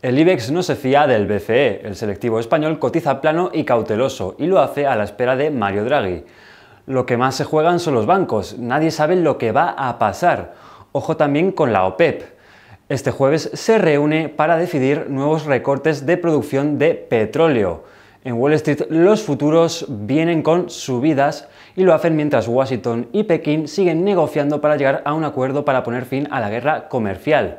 El IBEX no se fía del BCE. El selectivo español cotiza plano y cauteloso y lo hace a la espera de Mario Draghi. Lo que más se juegan son los bancos. Nadie sabe lo que va a pasar. Ojo también con la OPEP. E este jueves se reúne para decidir nuevos recortes de producción de petróleo. En Wall Street los futuros vienen con subidas y lo hacen mientras Washington y Pekín siguen negociando para llegar a un acuerdo para poner fin a la guerra comercial.